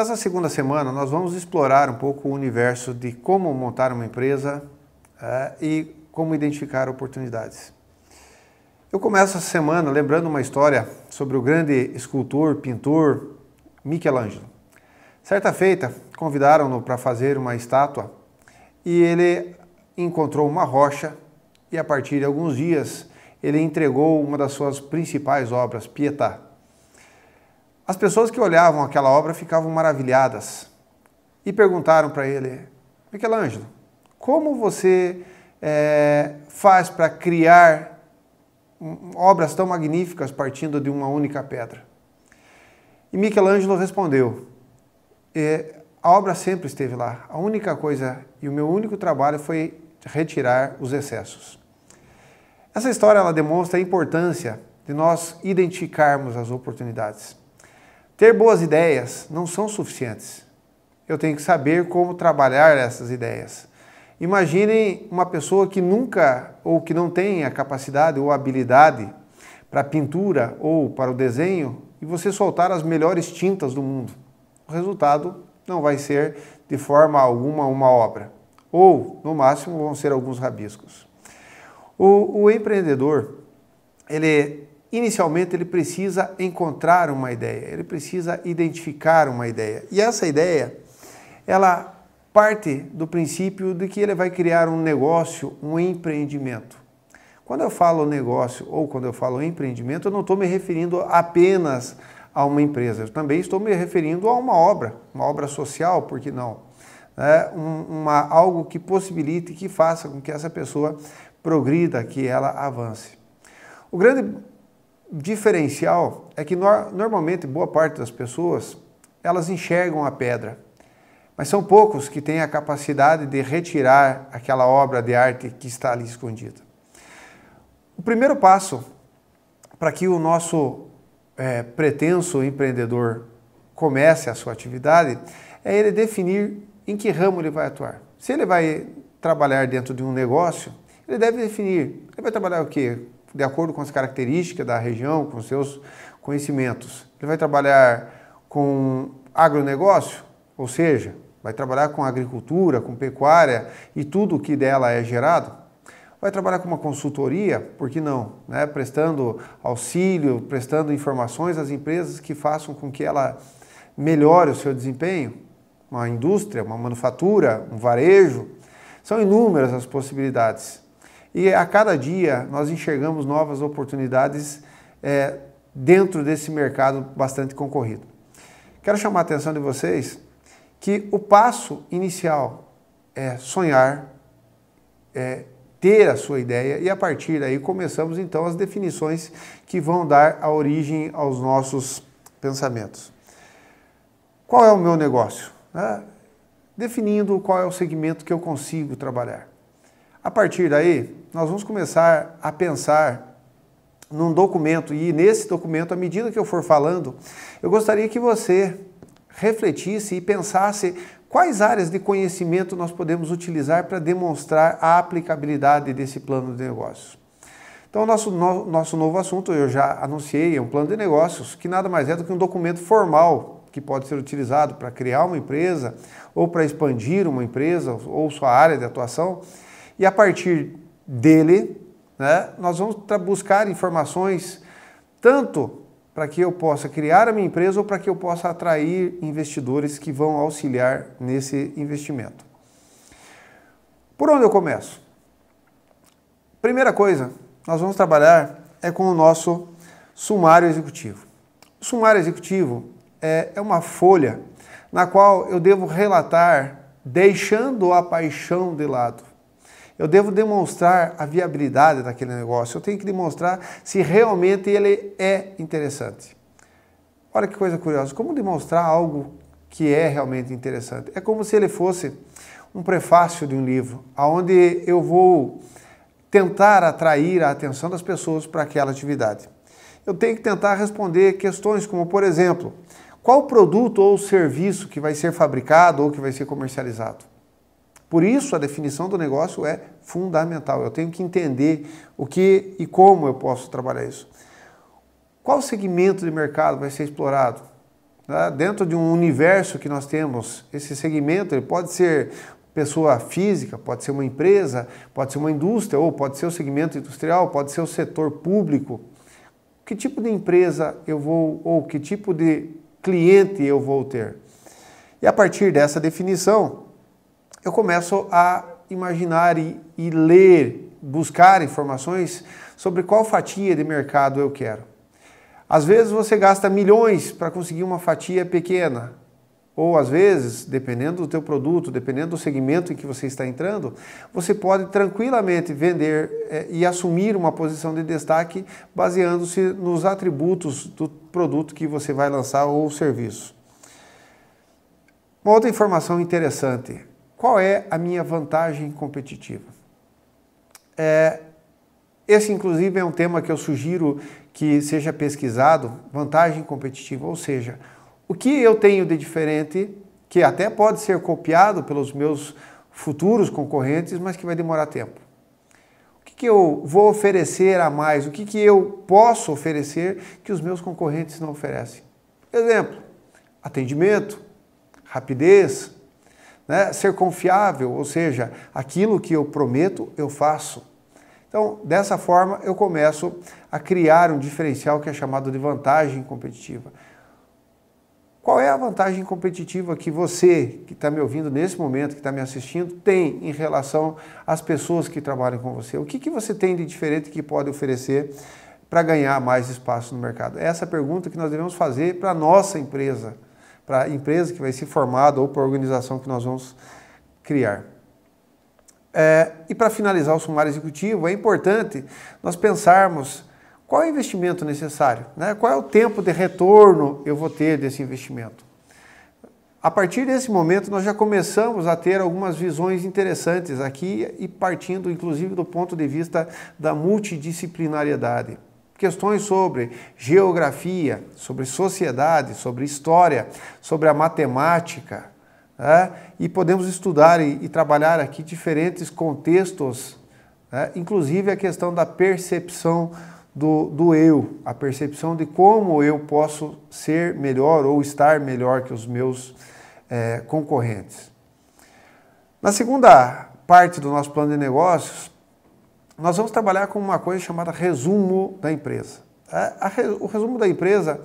Nessa segunda semana, nós vamos explorar um pouco o universo de como montar uma empresa é, e como identificar oportunidades. Eu começo essa semana lembrando uma história sobre o grande escultor, pintor Michelangelo. Certa feita, convidaram-no para fazer uma estátua e ele encontrou uma rocha e, a partir de alguns dias, ele entregou uma das suas principais obras, Pietà. As pessoas que olhavam aquela obra ficavam maravilhadas e perguntaram para ele: Michelangelo, como você é, faz para criar obras tão magníficas partindo de uma única pedra? E Michelangelo respondeu: é, a obra sempre esteve lá. A única coisa e o meu único trabalho foi retirar os excessos. Essa história ela demonstra a importância de nós identificarmos as oportunidades. Ter boas ideias não são suficientes. Eu tenho que saber como trabalhar essas ideias. Imaginem uma pessoa que nunca ou que não tem a capacidade ou habilidade para pintura ou para o desenho e você soltar as melhores tintas do mundo. O resultado não vai ser de forma alguma uma obra, ou no máximo vão ser alguns rabiscos. O, o empreendedor ele Inicialmente, ele precisa encontrar uma ideia, ele precisa identificar uma ideia. E essa ideia, ela parte do princípio de que ele vai criar um negócio, um empreendimento. Quando eu falo negócio ou quando eu falo empreendimento, eu não estou me referindo apenas a uma empresa, eu também estou me referindo a uma obra, uma obra social, por que não? É uma, algo que possibilite, que faça com que essa pessoa progrida, que ela avance. O grande diferencial é que normalmente boa parte das pessoas elas enxergam a pedra, mas são poucos que têm a capacidade de retirar aquela obra de arte que está ali escondida. O primeiro passo para que o nosso é, pretenso empreendedor comece a sua atividade é ele definir em que ramo ele vai atuar. Se ele vai trabalhar dentro de um negócio, ele deve definir. Ele vai trabalhar o quê? de acordo com as características da região, com seus conhecimentos. Ele vai trabalhar com agronegócio, ou seja, vai trabalhar com agricultura, com pecuária e tudo o que dela é gerado. Vai trabalhar com uma consultoria, por que não? Né? Prestando auxílio, prestando informações às empresas que façam com que ela melhore o seu desempenho. Uma indústria, uma manufatura, um varejo. São inúmeras as possibilidades. E a cada dia nós enxergamos novas oportunidades é, dentro desse mercado bastante concorrido. Quero chamar a atenção de vocês que o passo inicial é sonhar, é ter a sua ideia e a partir daí começamos então as definições que vão dar a origem aos nossos pensamentos. Qual é o meu negócio? Né? definindo qual é o segmento que eu consigo trabalhar. A partir daí, nós vamos começar a pensar num documento, e nesse documento, à medida que eu for falando, eu gostaria que você refletisse e pensasse quais áreas de conhecimento nós podemos utilizar para demonstrar a aplicabilidade desse plano de negócios. Então, nosso, no, nosso novo assunto, eu já anunciei, é um plano de negócios, que nada mais é do que um documento formal que pode ser utilizado para criar uma empresa ou para expandir uma empresa ou sua área de atuação. E a partir dele, né, nós vamos buscar informações tanto para que eu possa criar a minha empresa ou para que eu possa atrair investidores que vão auxiliar nesse investimento. Por onde eu começo? Primeira coisa, nós vamos trabalhar é com o nosso sumário executivo. O sumário executivo é, é uma folha na qual eu devo relatar, deixando a paixão de lado, eu devo demonstrar a viabilidade daquele negócio. Eu tenho que demonstrar se realmente ele é interessante. Olha que coisa curiosa. Como demonstrar algo que é realmente interessante? É como se ele fosse um prefácio de um livro, aonde eu vou tentar atrair a atenção das pessoas para aquela atividade. Eu tenho que tentar responder questões como, por exemplo, qual produto ou serviço que vai ser fabricado ou que vai ser comercializado? Por isso, a definição do negócio é fundamental. Eu tenho que entender o que e como eu posso trabalhar isso. Qual segmento de mercado vai ser explorado? Né? Dentro de um universo que nós temos, esse segmento ele pode ser pessoa física, pode ser uma empresa, pode ser uma indústria, ou pode ser o segmento industrial, pode ser o setor público. Que tipo de empresa eu vou, ou que tipo de cliente eu vou ter? E a partir dessa definição, eu começo a imaginar e, e ler, buscar informações sobre qual fatia de mercado eu quero. Às vezes você gasta milhões para conseguir uma fatia pequena, ou às vezes, dependendo do teu produto, dependendo do segmento em que você está entrando, você pode tranquilamente vender é, e assumir uma posição de destaque baseando-se nos atributos do produto que você vai lançar ou serviço. Uma outra informação interessante qual é a minha vantagem competitiva? É, esse, inclusive, é um tema que eu sugiro que seja pesquisado: vantagem competitiva, ou seja, o que eu tenho de diferente, que até pode ser copiado pelos meus futuros concorrentes, mas que vai demorar tempo. O que, que eu vou oferecer a mais? O que, que eu posso oferecer que os meus concorrentes não oferecem? Exemplo: atendimento, rapidez, né? Ser confiável, ou seja, aquilo que eu prometo, eu faço. Então, dessa forma, eu começo a criar um diferencial que é chamado de vantagem competitiva. Qual é a vantagem competitiva que você, que está me ouvindo nesse momento, que está me assistindo, tem em relação às pessoas que trabalham com você? O que, que você tem de diferente que pode oferecer para ganhar mais espaço no mercado? Essa é a pergunta que nós devemos fazer para a nossa empresa para a empresa que vai ser formada ou para a organização que nós vamos criar. É, e para finalizar o sumário executivo, é importante nós pensarmos qual é o investimento necessário, né? qual é o tempo de retorno eu vou ter desse investimento. A partir desse momento, nós já começamos a ter algumas visões interessantes aqui e partindo, inclusive, do ponto de vista da multidisciplinariedade questões sobre geografia, sobre sociedade, sobre história, sobre a matemática. Né? E podemos estudar e, e, trabalhar aqui diferentes contextos, né? inclusive a questão da percepção do, do eu, a percepção de como eu posso ser melhor ou estar melhor que os meus é, concorrentes. Na segunda parte do nosso plano de negócios, nós vamos trabalhar com uma coisa chamada resumo da empresa. É, o resumo da empresa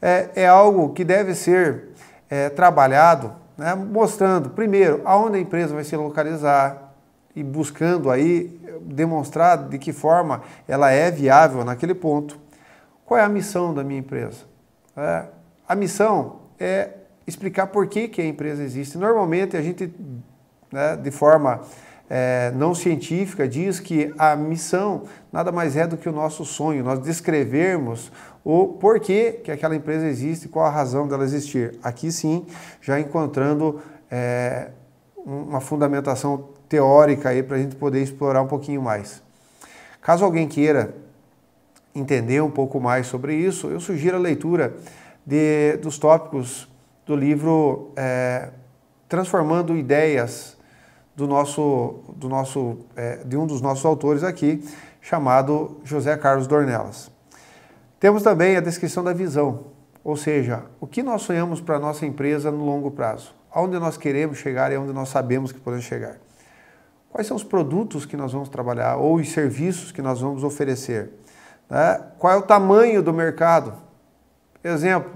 é, é algo que deve ser é, trabalhado, né, mostrando, primeiro, aonde a empresa vai se localizar e buscando aí demonstrar de que forma ela é viável naquele ponto. Qual é a missão da minha empresa? a missão é explicar por que, que a empresa existe. Normalmente a gente, né, de forma é, não científica diz que a missão nada mais é do que o nosso sonho, nós descrevermos o porquê que aquela empresa existe, qual a razão dela existir. Aqui sim, já encontrando é, uma fundamentação teórica aí para a gente poder explorar um pouquinho mais. Caso alguém queira entender um pouco mais sobre isso, eu sugiro a leitura de, dos tópicos do livro é, Transformando Ideias do nosso, do nosso, é, de um dos nossos autores aqui, chamado José Carlos Dornelas. Temos também a descrição da visão, ou seja, o que nós sonhamos para a nossa empresa no longo prazo, aonde nós queremos chegar e onde nós sabemos que podemos chegar. Quais são os produtos que nós vamos trabalhar ou os serviços que nós vamos oferecer? Né? Qual é o tamanho do mercado? Exemplo,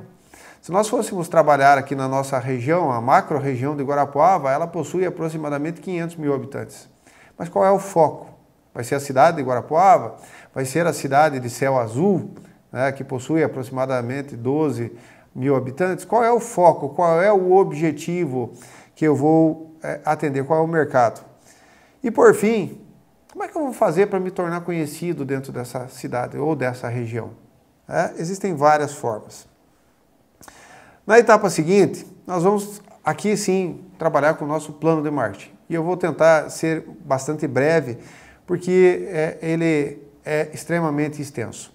se nós fôssemos trabalhar aqui na nossa região, a macro-região de Guarapuava, ela possui aproximadamente 500 mil habitantes. Mas qual é o foco? Vai ser a cidade de Guarapuava? Vai ser a cidade de Céu Azul, né, que possui aproximadamente 12 mil habitantes? Qual é o foco? Qual é o objetivo que eu vou é, atender? Qual é o mercado? E por fim, como é que eu vou fazer para me tornar conhecido dentro dessa cidade ou dessa região? É, existem várias formas. Na etapa seguinte, nós vamos aqui sim trabalhar com o nosso plano de marketing. E eu vou tentar ser bastante breve, porque é, ele é extremamente extenso.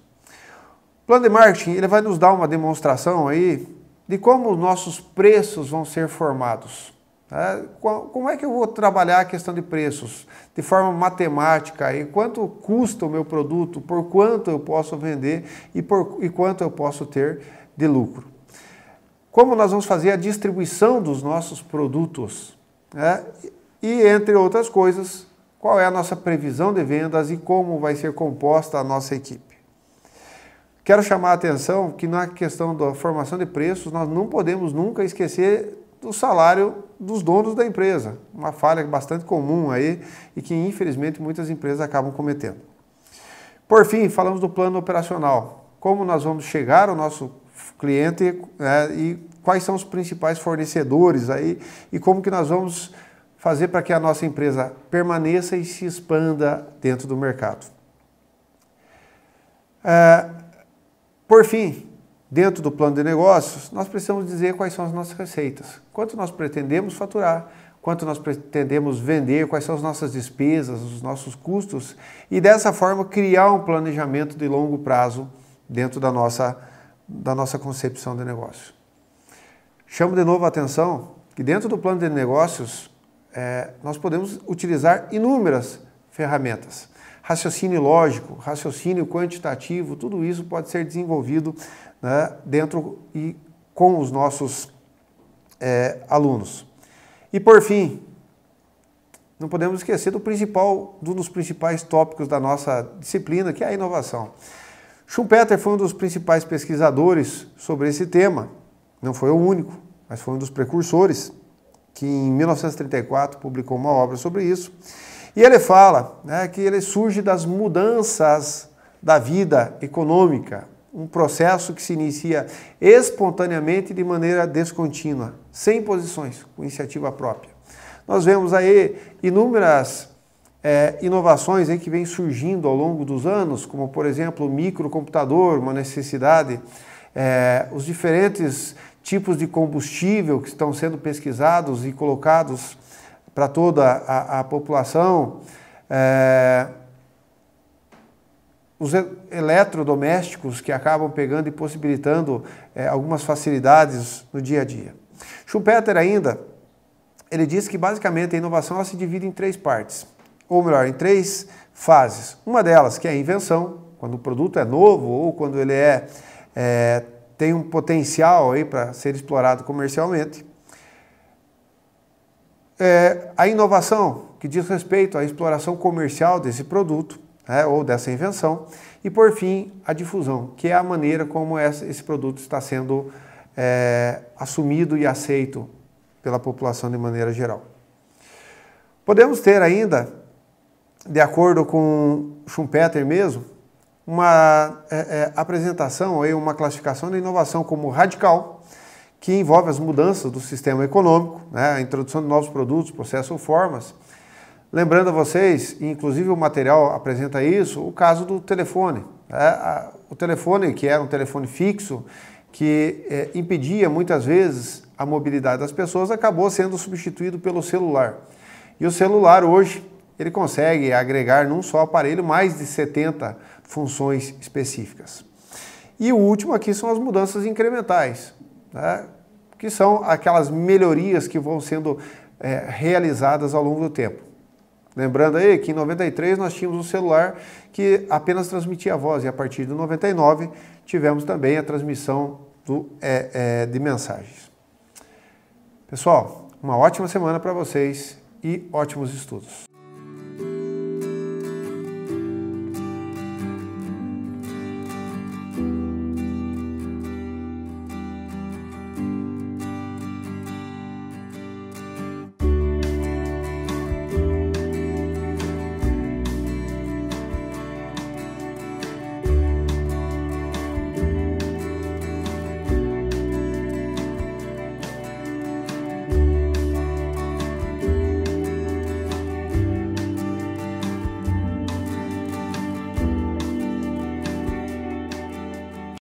O plano de marketing ele vai nos dar uma demonstração aí de como os nossos preços vão ser formados. Né? Como é que eu vou trabalhar a questão de preços de forma matemática? E quanto custa o meu produto? Por quanto eu posso vender e por e quanto eu posso ter de lucro? como nós vamos fazer a distribuição dos nossos produtos. Né? E, entre outras coisas, qual é a nossa previsão de vendas e como vai ser composta a nossa equipe. Quero chamar a atenção que na questão da formação de preços, nós não podemos nunca esquecer do salário dos donos da empresa. Uma falha bastante comum aí e que, infelizmente, muitas empresas acabam cometendo. Por fim, falamos do plano operacional. Como nós vamos chegar ao nosso cliente né, e quais são os principais fornecedores aí e como que nós vamos fazer para que a nossa empresa permaneça e se expanda dentro do mercado. É, por fim, dentro do plano de negócios, nós precisamos dizer quais são as nossas receitas, quanto nós pretendemos faturar, quanto nós pretendemos vender, quais são as nossas despesas, os nossos custos e dessa forma criar um planejamento de longo prazo dentro da nossa empresa da nossa concepção de negócio. Chamo de novo a atenção que dentro do plano de negócios é, nós podemos utilizar inúmeras ferramentas. Raciocínio lógico, raciocínio quantitativo, tudo isso pode ser desenvolvido né, dentro e com os nossos é, alunos. E por fim, não podemos esquecer do principal, um dos principais tópicos da nossa disciplina, que é a inovação. Schumpeter foi um dos principais pesquisadores sobre esse tema, não foi o único, mas foi um dos precursores, que em 1934 publicou uma obra sobre isso. E ele fala né, que ele surge das mudanças da vida econômica, um processo que se inicia espontaneamente de maneira descontínua, sem posições, com iniciativa própria. Nós vemos aí inúmeras é, inovações aí que vêm surgindo ao longo dos anos, como por exemplo o microcomputador, uma necessidade, é, os diferentes tipos de combustível que estão sendo pesquisados e colocados para toda a, a população, é, os eletrodomésticos que acabam pegando e possibilitando é, algumas facilidades no dia a dia. Schumpeter ainda, ele diz que basicamente a inovação ela se divide em três partes ou melhor, em três fases. Uma delas, que é a invenção, quando o produto é novo ou quando ele é, é tem um potencial aí para ser explorado comercialmente. É, a inovação, que diz respeito à exploração comercial desse produto né, ou dessa invenção. E, por fim, a difusão, que é a maneira como esse produto está sendo é, assumido e aceito pela população de maneira geral. Podemos ter ainda de acordo com Schumpeter mesmo, uma é, é, apresentação, aí, uma classificação da inovação como radical, que envolve as mudanças do sistema econômico, né, a introdução de novos produtos, processos ou formas. Lembrando a vocês, inclusive o material apresenta isso, o caso do telefone. Né, o telefone, que era um telefone fixo, que é, impedia muitas vezes a mobilidade das pessoas, acabou sendo substituído pelo celular. E o celular hoje ele consegue agregar num só aparelho mais de 70 funções específicas. E o último aqui são as mudanças incrementais, né? que são aquelas melhorias que vão sendo é, realizadas ao longo do tempo. Lembrando aí que em 93 nós tínhamos um celular que apenas transmitia a voz e a partir de 99 tivemos também a transmissão do, é, é, de mensagens. Pessoal, uma ótima semana para vocês e ótimos estudos.